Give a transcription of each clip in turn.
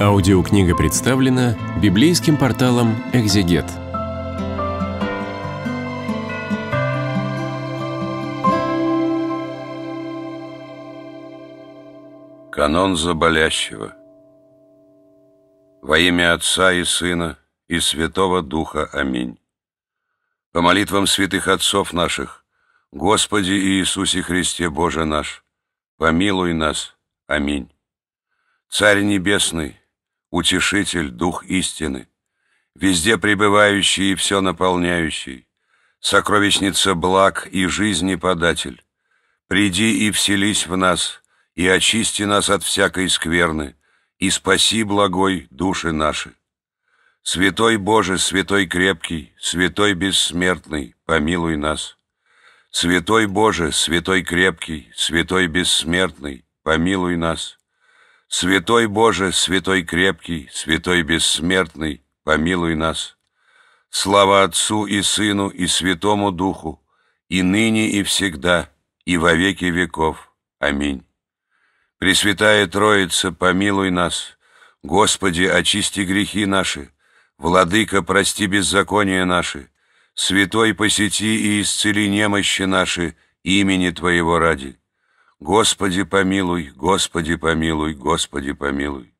Аудиокнига представлена библейским порталом «Экзегет». Канон заболящего Во имя Отца и Сына и Святого Духа. Аминь. По молитвам святых отцов наших, Господи Иисусе Христе Боже наш, помилуй нас, Аминь. Царь Небесный, Утешитель, Дух истины, везде пребывающий и все наполняющий, сокровищница благ и жизни податель, приди и вселись в нас, и очисти нас от всякой скверны, и спаси, благой, души наши. Святой Боже, Святой крепкий, Святой бессмертный, помилуй нас. Святой Боже, Святой крепкий, Святой бессмертный, помилуй нас. Святой Боже, святой крепкий, святой бессмертный, помилуй нас. Слава Отцу и Сыну и Святому Духу, и ныне и всегда, и во веки веков. Аминь. Пресвятая Троица, помилуй нас. Господи, очисти грехи наши. Владыка, прости беззакония наши. Святой, посети и исцели немощи наши имени Твоего ради. Господи помилуй, Господи помилуй, Господи помилуй.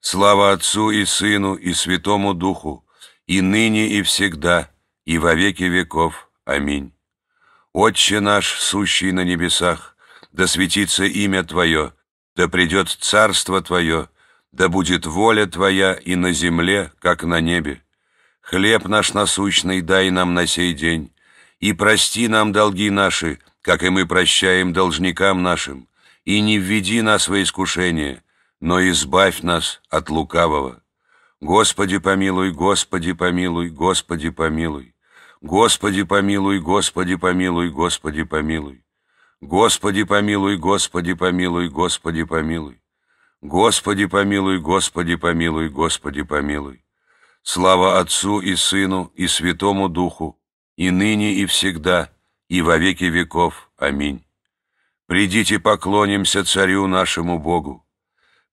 Слава Отцу и Сыну и Святому Духу, и ныне и всегда, и во веки веков. Аминь. Отче наш, сущий на небесах, да светится имя Твое, да придет царство Твое, да будет воля Твоя и на земле, как на небе. Хлеб наш насущный дай нам на сей день, и прости нам долги наши, как и мы прощаем должникам нашим, и не введи нас во искушение, но избавь нас от лукавого. Господи помилуй, Господи помилуй, Господи помилуй. Господи помилуй, Господи помилуй, Господи помилуй. Господи помилуй, Господи помилуй, Господи помилуй. Господи помилуй, Господи помилуй, Господи помилуй. Слава Отцу и Сыну и Святому Духу, и ныне и всегда, и во веки веков. Аминь. Придите поклонимся Царю нашему Богу.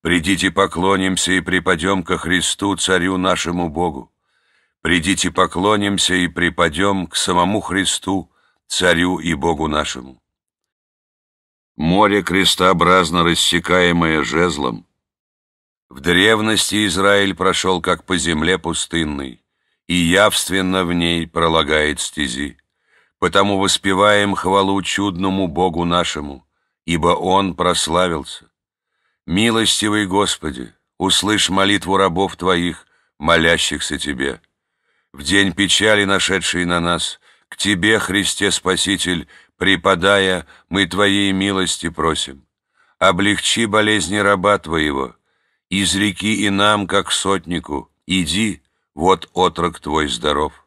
Придите поклонимся и припадем ко Христу, Царю нашему Богу. Придите поклонимся и припадем к самому Христу, Царю и Богу нашему. Море, крестообразно рассекаемое жезлом, в древности Израиль прошел, как по земле пустынной, и явственно в ней пролагает стези. Потому воспеваем хвалу чудному Богу нашему, ибо Он прославился. Милостивый Господи, услышь молитву рабов Твоих, молящихся Тебе. В день печали, нашедшей на нас, к Тебе, Христе Спаситель, преподая, мы Твоей милости просим. Облегчи болезни раба Твоего, изреки и нам, как сотнику, иди, вот отрок Твой здоров.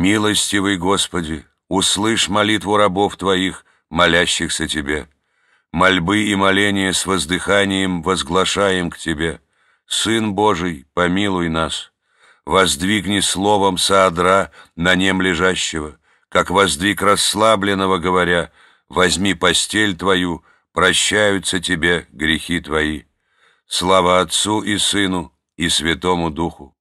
Милостивый Господи, услышь молитву рабов Твоих, молящихся Тебе. Мольбы и моления с воздыханием возглашаем к Тебе. Сын Божий, помилуй нас. Воздвигни словом Саадра на нем лежащего, как воздвиг расслабленного, говоря, «Возьми постель Твою, прощаются Тебе грехи Твои». Слава Отцу и Сыну и Святому Духу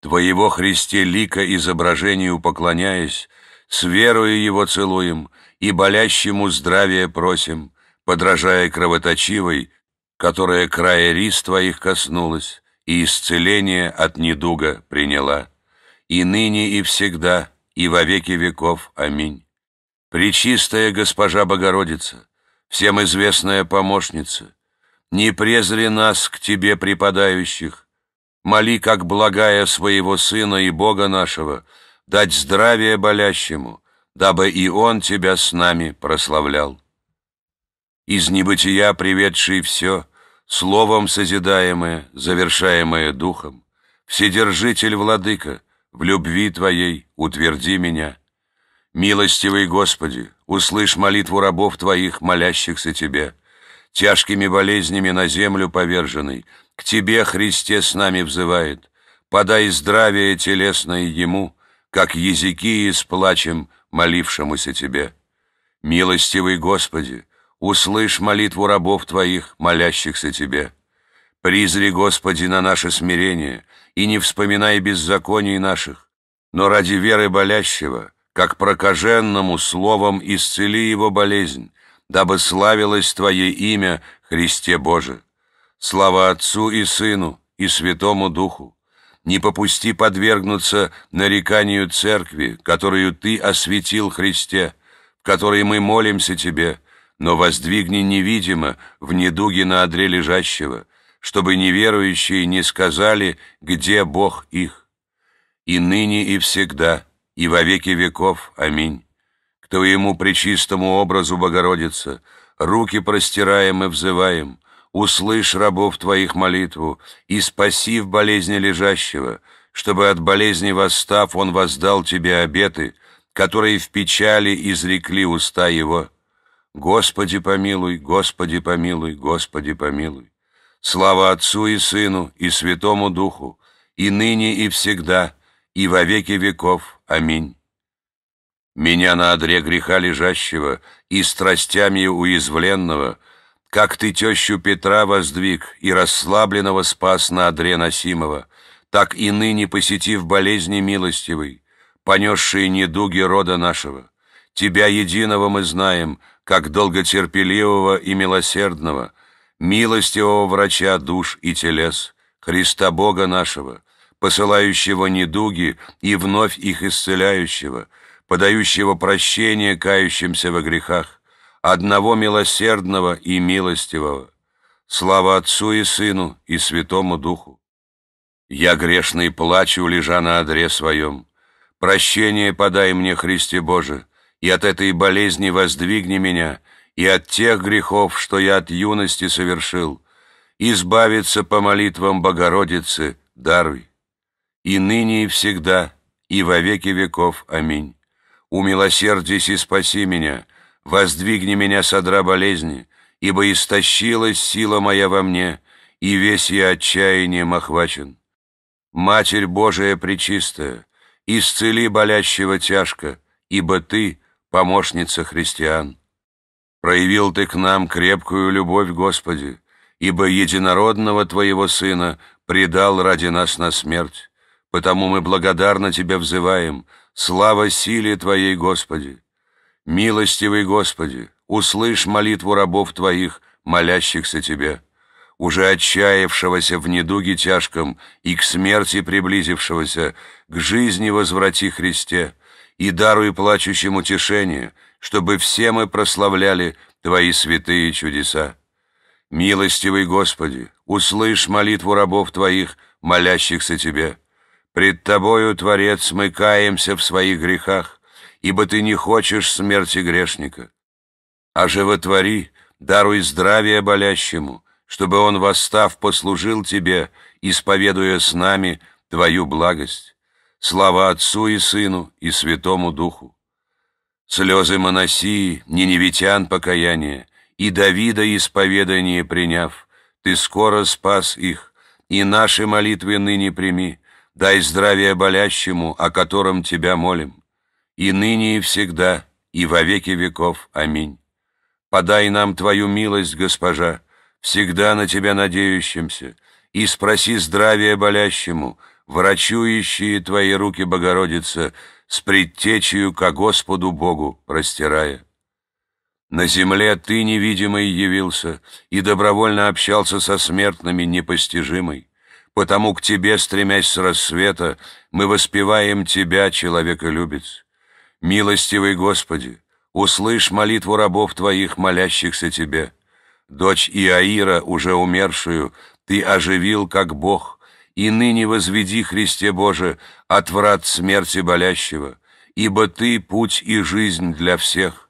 Твоего Христе лика изображению поклоняясь, с верою его целуем и болящему здравия просим, подражая кровоточивой, которая края рис твоих коснулась и исцеление от недуга приняла. И ныне и всегда, и во веки веков. Аминь. Пречистая Госпожа Богородица, всем известная помощница, не презри нас к Тебе, преподающих, моли, как благая своего Сына и Бога нашего, дать здравие болящему, дабы и Он тебя с нами прославлял. Из небытия приведший все, словом созидаемое, завершаемое духом, Вседержитель Владыка, в любви Твоей утверди меня. Милостивый Господи, услышь молитву рабов Твоих, молящихся Тебе, тяжкими болезнями на землю поверженный, к тебе, Христе, с нами взывает, подай здравие телесное ему, как языки и с плачем молившемуся тебе. Милостивый Господи, услышь молитву рабов твоих, молящихся тебе. Призри, Господи, на наше смирение, и не вспоминай беззаконий наших, но ради веры болящего, как прокаженному словом исцели его болезнь, дабы славилось Твое имя, Христе Боже. Слава Отцу и Сыну и Святому Духу! Не попусти подвергнуться нареканию Церкви, которую Ты осветил Христе, в которой мы молимся Тебе, но воздвигни невидимо в недуге на одре лежащего, чтобы неверующие не сказали, где Бог их. И ныне, и всегда, и во веки веков. Аминь. К Твоему пречистому образу, Богородица, руки простираем и взываем, услышь рабов Твоих молитву и спаси в болезни лежащего, чтобы от болезни восстав он воздал Тебе обеты, которые в печали изрекли уста его. Господи помилуй, Господи помилуй, Господи помилуй. Слава Отцу и Сыну и Святому Духу, и ныне и всегда, и во веки веков. Аминь. Меня на одре греха лежащего и страстями уязвленного — как ты тещу Петра воздвиг и расслабленного спас на одре носимого, так и ныне посетив болезни милостивой, понесшие недуги рода нашего. Тебя единого мы знаем, как долготерпеливого и милосердного, милостивого врача душ и телес, Христа Бога нашего, посылающего недуги и вновь их исцеляющего, подающего прощение кающимся во грехах, одного милосердного и милостивого. Слава Отцу и Сыну и Святому Духу. Я грешный плачу, лежа на одре своем. Прощение подай мне, Христе Боже, и от этой болезни воздвигни меня, и от тех грехов, что я от юности совершил. Избавиться по молитвам Богородицы, даруй. И ныне и всегда, и во веки веков. Аминь. Умилосердись и спаси меня, — Воздвигни меня содра болезни, ибо истощилась сила моя во мне, и весь я отчаянием охвачен. Матерь Божия Пречистая, исцели болящего тяжко, ибо Ты — помощница христиан. Проявил Ты к нам крепкую любовь, Господи, ибо единородного Твоего Сына предал ради нас на смерть. Потому мы благодарно Тебя взываем, слава силе Твоей, Господи. Милостивый Господи, услышь молитву рабов Твоих, молящихся Тебе, уже отчаявшегося в недуге тяжком и к смерти приблизившегося, к жизни возврати Христе, и даруй плачущим утешение, чтобы все мы прославляли Твои святые чудеса. Милостивый Господи, услышь молитву рабов Твоих, молящихся Тебе. Пред Тобою, Творец, смыкаемся в своих грехах, ибо ты не хочешь смерти грешника. А животвори, даруй здравие болящему, чтобы он, восстав, послужил тебе, исповедуя с нами твою благость. Слава Отцу и Сыну и Святому Духу. Слезы Моносии, неневитян покаяние, и Давида исповедание приняв, ты скоро спас их, и наши молитвы ныне прими, дай здравие болящему, о котором тебя молим и ныне и всегда, и во веки веков. Аминь. Подай нам Твою милость, Госпожа, всегда на Тебя надеющимся, и спроси здравия болящему, врачующие Твои руки, Богородица, с предтечью ко Господу Богу простирая. На земле Ты невидимый явился и добровольно общался со смертными непостижимой. Потому к Тебе, стремясь с рассвета, мы воспеваем Тебя, человеколюбец. Милостивый Господи, услышь молитву рабов Твоих, молящихся Тебе. Дочь Иаира, уже умершую, Ты оживил, как Бог, и ныне возведи, Христе Боже, от врат смерти болящего, ибо Ты — путь и жизнь для всех.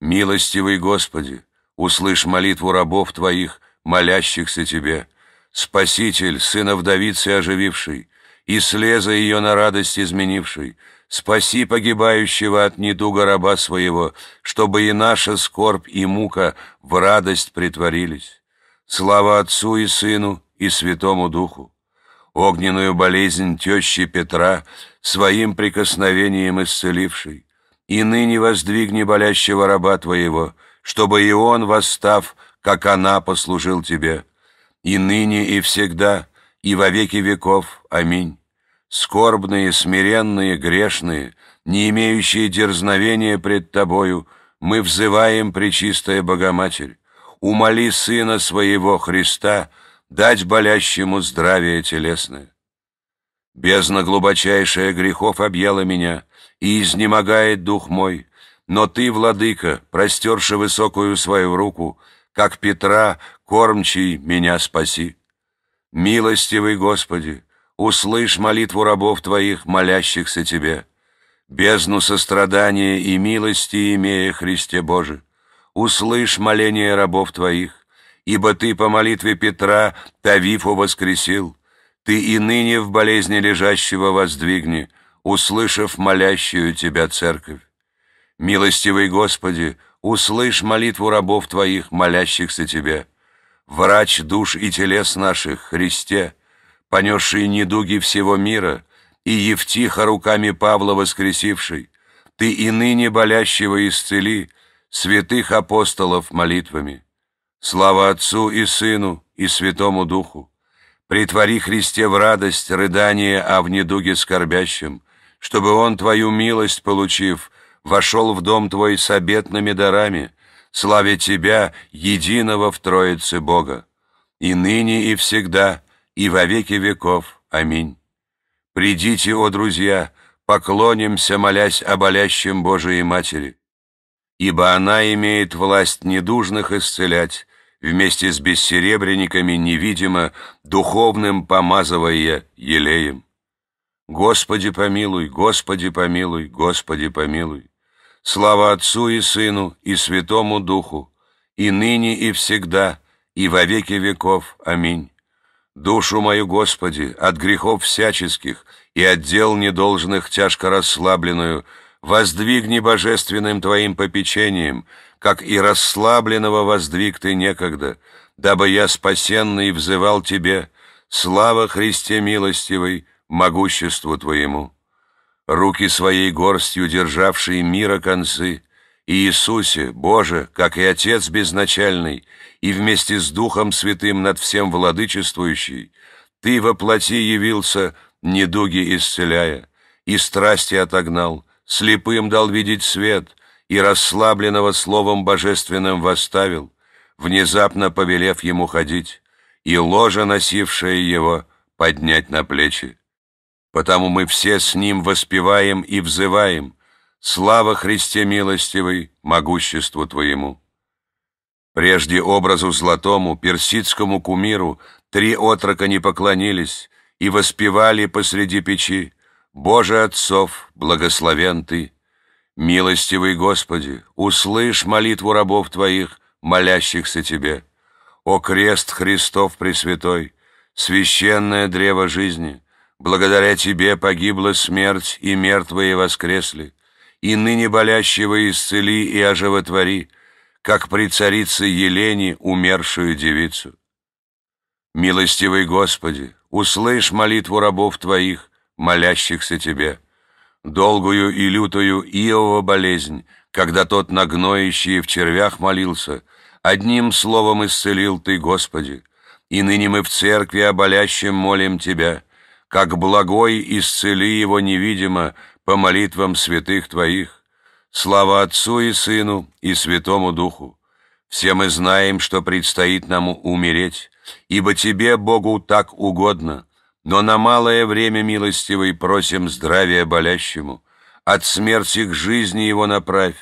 Милостивый Господи, услышь молитву рабов Твоих, молящихся Тебе. Спаситель, сына вдовицы ожививший, и слеза ее на радость изменивший, Спаси погибающего от недуга раба своего, чтобы и наша скорбь и мука в радость притворились. Слава Отцу и Сыну и Святому Духу! Огненную болезнь тещи Петра своим прикосновением исцеливший, и ныне воздвигни болящего раба твоего, чтобы и он, восстав, как она, послужил тебе, и ныне и всегда, и во веки веков. Аминь скорбные, смиренные, грешные, не имеющие дерзновения пред Тобою, мы взываем, Пречистая Богоматерь, умоли Сына Своего Христа дать болящему здравие телесное. Бездна глубочайшая грехов объяла меня, и изнемогает дух мой, но Ты, Владыка, простерши высокую свою руку, как Петра, кормчий, меня спаси. Милостивый Господи, услышь молитву рабов Твоих, молящихся Тебе. Бездну сострадания и милости имея, Христе Боже, услышь моление рабов Твоих, ибо Ты по молитве Петра Тавифу воскресил, Ты и ныне в болезни лежащего воздвигни, услышав молящую Тебя Церковь. Милостивый Господи, услышь молитву рабов Твоих, молящихся Тебе. Врач душ и телес наших, Христе, — понесший недуги всего мира, и Евтиха руками Павла воскресивший, ты и ныне болящего исцели, святых апостолов молитвами. Слава Отцу и Сыну и Святому Духу! Притвори Христе в радость рыдание, а в недуге скорбящим, чтобы Он, Твою милость получив, вошел в дом Твой с обетными дарами, славя Тебя, единого в Троице Бога. И ныне и всегда и во веки веков. Аминь. Придите, о друзья, поклонимся, молясь о болящем Божией Матери, ибо она имеет власть недужных исцелять, вместе с бессеребренниками невидимо, духовным помазывая елеем. Господи помилуй, Господи помилуй, Господи помилуй. Слава Отцу и Сыну и Святому Духу, и ныне и всегда, и во веки веков. Аминь. Душу мою, Господи, от грехов всяческих и от дел недолжных тяжко расслабленную, воздвигни божественным Твоим попечением, как и расслабленного воздвиг Ты некогда, дабы я спасенный взывал Тебе, слава Христе милостивой, могуществу Твоему. Руки своей горстью державшие мира концы — и Иисусе, Боже, как и Отец безначальный, и вместе с Духом Святым над всем владычествующий, Ты воплоти явился, недуги исцеляя, и страсти отогнал, слепым дал видеть свет, и расслабленного словом божественным восставил, внезапно повелев ему ходить, и ложа, носившая его, поднять на плечи. Потому мы все с ним воспеваем и взываем — Слава Христе милостивый, могуществу Твоему! Прежде образу золотому, персидскому кумиру, три отрока не поклонились и воспевали посреди печи «Боже Отцов, благословен Ты! Милостивый Господи, услышь молитву рабов Твоих, молящихся Тебе! О крест Христов Пресвятой, священное древо жизни! Благодаря Тебе погибла смерть, и мертвые воскресли!» и ныне болящего исцели и оживотвори, как при царице Елене умершую девицу. Милостивый Господи, услышь молитву рабов Твоих, молящихся Тебе, долгую и лютую Иова болезнь, когда тот на в червях молился, одним словом исцелил Ты, Господи, и ныне мы в церкви о болящем молим Тебя, как благой исцели его невидимо, по молитвам святых Твоих. Слава Отцу и Сыну и Святому Духу! Все мы знаем, что предстоит нам умереть, ибо Тебе, Богу, так угодно. Но на малое время, милостивый, просим здравия болящему. От смерти к жизни его направь,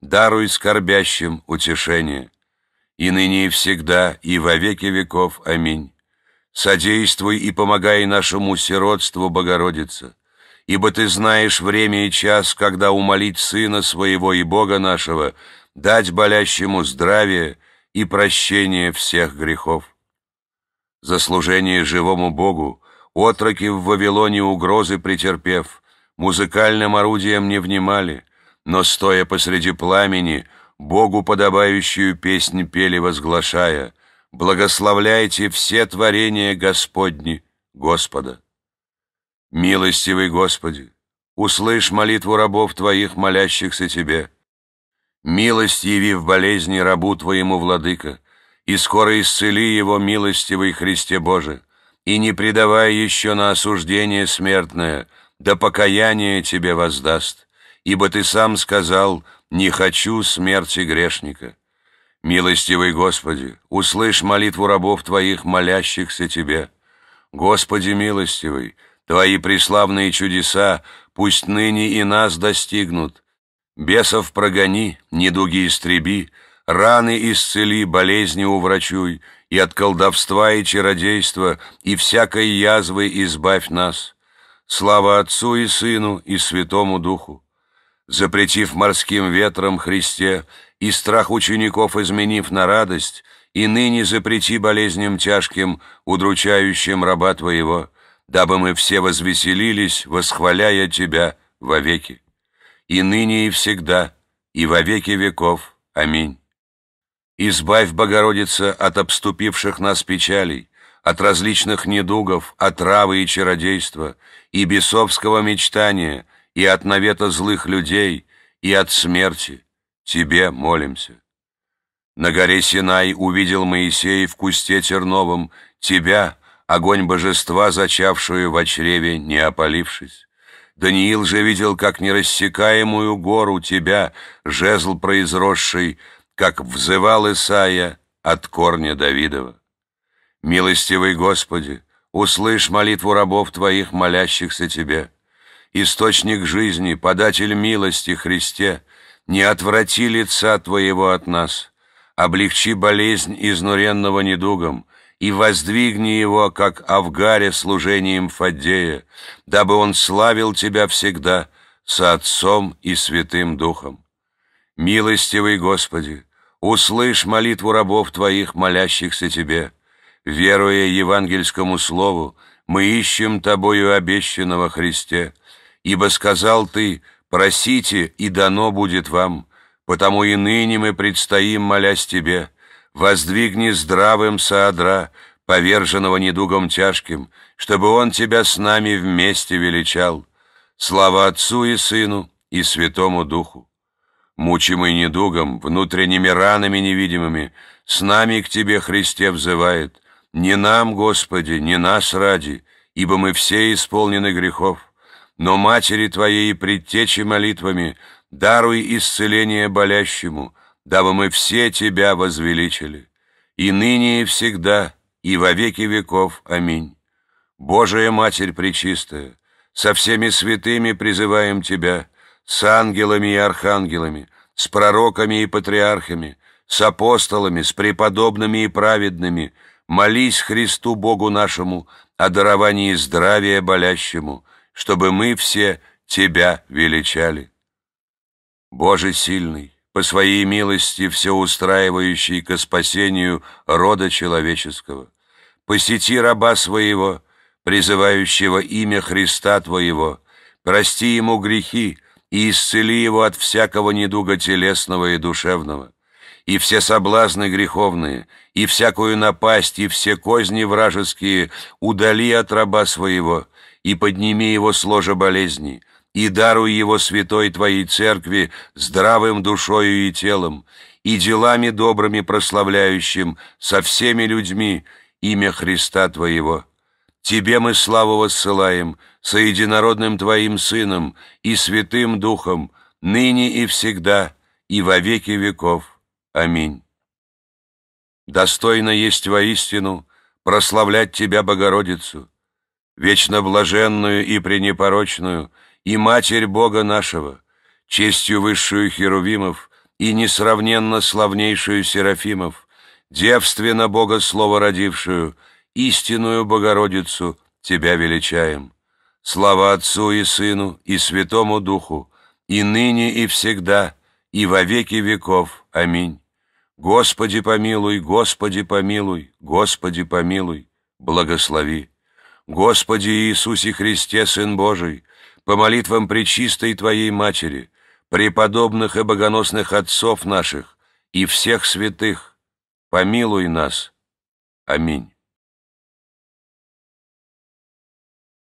даруй скорбящим утешение. И ныне и всегда, и во веки веков. Аминь. Содействуй и помогай нашему сиротству, Богородица ибо ты знаешь время и час, когда умолить Сына Своего и Бога нашего, дать болящему здравие и прощение всех грехов. За служение живому Богу отроки в Вавилоне угрозы претерпев, музыкальным орудием не внимали, но, стоя посреди пламени, Богу подобающую песнь пели, возглашая «Благословляйте все творения Господни, Господа». Милостивый Господи, услышь молитву рабов Твоих, молящихся Тебе. Милость яви в болезни рабу Твоему, Владыка, и скоро исцели его, милостивый Христе Боже, и не предавай еще на осуждение смертное, да покаяние Тебе воздаст, ибо Ты сам сказал «Не хочу смерти грешника». Милостивый Господи, услышь молитву рабов Твоих, молящихся Тебе. Господи милостивый, — Твои преславные чудеса пусть ныне и нас достигнут. Бесов прогони, недуги истреби, раны исцели, болезни уврачуй, и от колдовства и чародейства, и всякой язвы избавь нас. Слава Отцу и Сыну и Святому Духу! Запретив морским ветром Христе, и страх учеников изменив на радость, и ныне запрети болезням тяжким, удручающим раба Твоего, дабы мы все возвеселились, восхваляя Тебя вовеки. И ныне и всегда, и вовеки веков. Аминь. Избавь, Богородица, от обступивших нас печалей, от различных недугов, отравы и чародейства, и бесовского мечтания, и от навета злых людей, и от смерти. Тебе молимся. На горе Синай увидел Моисей в кусте терновом Тебя, огонь божества, зачавшую в чреве, не опалившись. Даниил же видел, как нерассекаемую гору тебя, жезл произросший, как взывал Исаия от корня Давидова. Милостивый Господи, услышь молитву рабов Твоих, молящихся Тебе. Источник жизни, податель милости Христе, не отврати лица Твоего от нас. Облегчи болезнь изнуренного недугом — и воздвигни его, как Авгаре, служением Фаддея, дабы он славил тебя всегда со Отцом и Святым Духом. Милостивый Господи, услышь молитву рабов Твоих, молящихся Тебе. Веруя евангельскому слову, мы ищем Тобою обещанного Христе, ибо сказал Ты, просите, и дано будет вам, потому и ныне мы предстоим, молясь Тебе, воздвигни здравым Саадра, поверженного недугом тяжким, чтобы он тебя с нами вместе величал. Слава Отцу и Сыну и Святому Духу! Мучимый недугом, внутренними ранами невидимыми, с нами к Тебе, Христе, взывает. Не нам, Господи, не нас ради, ибо мы все исполнены грехов, но Матери Твоей и предтечи молитвами даруй исцеление болящему, дабы мы все Тебя возвеличили, и ныне и всегда, и во веки веков. Аминь. Божия Матерь Пречистая, со всеми святыми призываем Тебя, с ангелами и архангелами, с пророками и патриархами, с апостолами, с преподобными и праведными, молись Христу Богу нашему о даровании здравия болящему, чтобы мы все Тебя величали. Боже сильный, по своей милости все устраивающий ко спасению рода человеческого. Посети раба своего, призывающего имя Христа твоего, прости ему грехи и исцели его от всякого недуга телесного и душевного, и все соблазны греховные, и всякую напасть, и все козни вражеские удали от раба своего, и подними его с ложа болезни, и даруй его святой Твоей Церкви здравым душою и телом, и делами добрыми прославляющим со всеми людьми имя Христа Твоего. Тебе мы славу воссылаем, со единородным Твоим Сыном и Святым Духом, ныне и всегда, и во веки веков. Аминь. Достойно есть воистину прославлять Тебя, Богородицу, вечно блаженную и пренепорочную, и Матерь Бога нашего, честью высшую Херувимов и несравненно славнейшую Серафимов, девственно Бога Слово родившую, истинную Богородицу Тебя величаем. Слава Отцу и Сыну и Святому Духу, и ныне и всегда, и во веки веков. Аминь. Господи помилуй, Господи помилуй, Господи помилуй, благослови. Господи Иисусе Христе, Сын Божий, по молитвам Пречистой Твоей Матери, преподобных и богоносных отцов наших и всех святых, помилуй нас. Аминь.